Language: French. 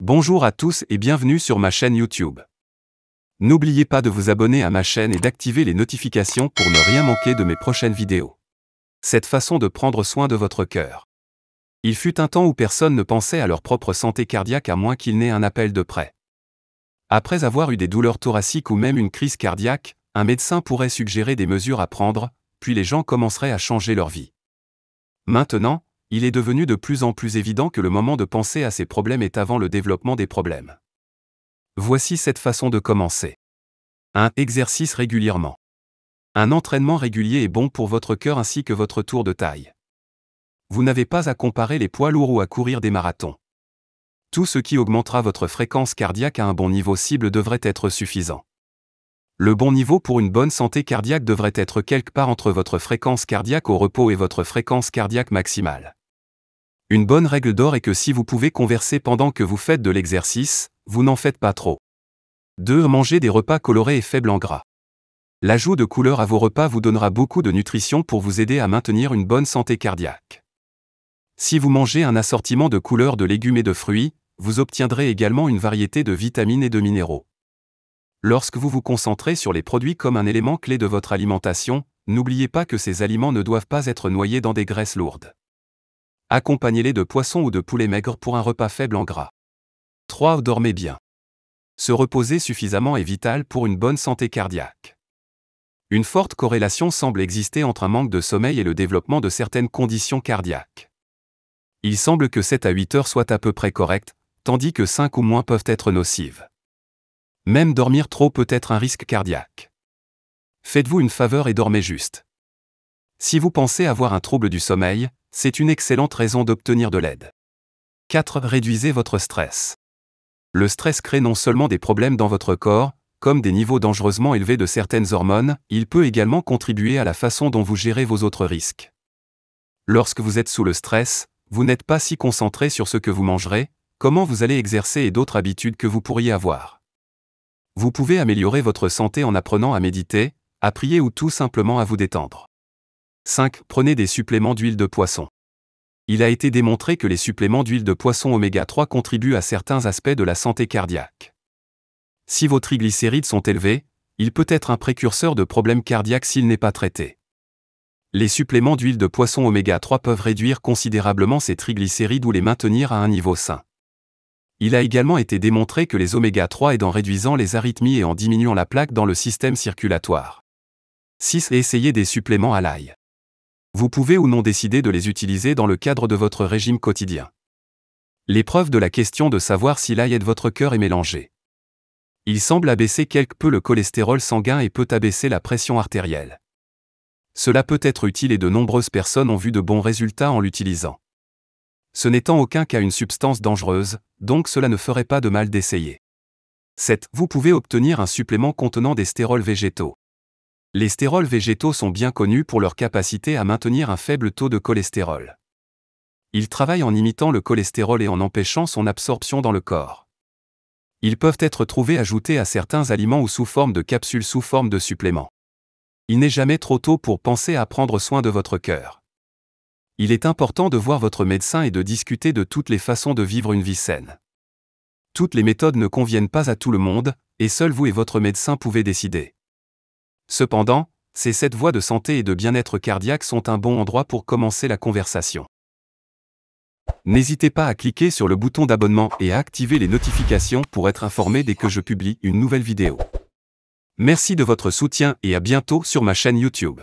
Bonjour à tous et bienvenue sur ma chaîne YouTube. N'oubliez pas de vous abonner à ma chaîne et d'activer les notifications pour ne rien manquer de mes prochaines vidéos. Cette façon de prendre soin de votre cœur. Il fut un temps où personne ne pensait à leur propre santé cardiaque à moins qu'il n'ait un appel de près. Après avoir eu des douleurs thoraciques ou même une crise cardiaque, un médecin pourrait suggérer des mesures à prendre, puis les gens commenceraient à changer leur vie. Maintenant, il est devenu de plus en plus évident que le moment de penser à ces problèmes est avant le développement des problèmes. Voici cette façon de commencer. 1. Exercice régulièrement. Un entraînement régulier est bon pour votre cœur ainsi que votre tour de taille. Vous n'avez pas à comparer les poids lourds ou à courir des marathons. Tout ce qui augmentera votre fréquence cardiaque à un bon niveau cible devrait être suffisant. Le bon niveau pour une bonne santé cardiaque devrait être quelque part entre votre fréquence cardiaque au repos et votre fréquence cardiaque maximale. Une bonne règle d'or est que si vous pouvez converser pendant que vous faites de l'exercice, vous n'en faites pas trop. 2. Mangez des repas colorés et faibles en gras. L'ajout de couleurs à vos repas vous donnera beaucoup de nutrition pour vous aider à maintenir une bonne santé cardiaque. Si vous mangez un assortiment de couleurs de légumes et de fruits, vous obtiendrez également une variété de vitamines et de minéraux. Lorsque vous vous concentrez sur les produits comme un élément clé de votre alimentation, n'oubliez pas que ces aliments ne doivent pas être noyés dans des graisses lourdes. Accompagnez-les de poisson ou de poulet maigre pour un repas faible en gras. 3. Dormez bien. Se reposer suffisamment est vital pour une bonne santé cardiaque. Une forte corrélation semble exister entre un manque de sommeil et le développement de certaines conditions cardiaques. Il semble que 7 à 8 heures soient à peu près correctes, tandis que 5 ou moins peuvent être nocives. Même dormir trop peut être un risque cardiaque. Faites-vous une faveur et dormez juste. Si vous pensez avoir un trouble du sommeil, c'est une excellente raison d'obtenir de l'aide. 4. Réduisez votre stress. Le stress crée non seulement des problèmes dans votre corps, comme des niveaux dangereusement élevés de certaines hormones, il peut également contribuer à la façon dont vous gérez vos autres risques. Lorsque vous êtes sous le stress, vous n'êtes pas si concentré sur ce que vous mangerez, comment vous allez exercer et d'autres habitudes que vous pourriez avoir. Vous pouvez améliorer votre santé en apprenant à méditer, à prier ou tout simplement à vous détendre. 5. Prenez des suppléments d'huile de poisson. Il a été démontré que les suppléments d'huile de poisson oméga 3 contribuent à certains aspects de la santé cardiaque. Si vos triglycérides sont élevés, il peut être un précurseur de problèmes cardiaques s'il n'est pas traité. Les suppléments d'huile de poisson oméga 3 peuvent réduire considérablement ces triglycérides ou les maintenir à un niveau sain. Il a également été démontré que les oméga 3 aident en réduisant les arythmies et en diminuant la plaque dans le système circulatoire. 6. Essayez des suppléments à l'ail vous pouvez ou non décider de les utiliser dans le cadre de votre régime quotidien. L'épreuve de la question de savoir si l'ail de votre cœur est mélangé. Il semble abaisser quelque peu le cholestérol sanguin et peut abaisser la pression artérielle. Cela peut être utile et de nombreuses personnes ont vu de bons résultats en l'utilisant. Ce n'est en aucun cas une substance dangereuse, donc cela ne ferait pas de mal d'essayer. 7. Vous pouvez obtenir un supplément contenant des stérols végétaux. Les stérols végétaux sont bien connus pour leur capacité à maintenir un faible taux de cholestérol. Ils travaillent en imitant le cholestérol et en empêchant son absorption dans le corps. Ils peuvent être trouvés ajoutés à certains aliments ou sous forme de capsules sous forme de suppléments. Il n'est jamais trop tôt pour penser à prendre soin de votre cœur. Il est important de voir votre médecin et de discuter de toutes les façons de vivre une vie saine. Toutes les méthodes ne conviennent pas à tout le monde, et seuls vous et votre médecin pouvez décider. Cependant, ces sept voies de santé et de bien-être cardiaque sont un bon endroit pour commencer la conversation. N'hésitez pas à cliquer sur le bouton d'abonnement et à activer les notifications pour être informé dès que je publie une nouvelle vidéo. Merci de votre soutien et à bientôt sur ma chaîne YouTube.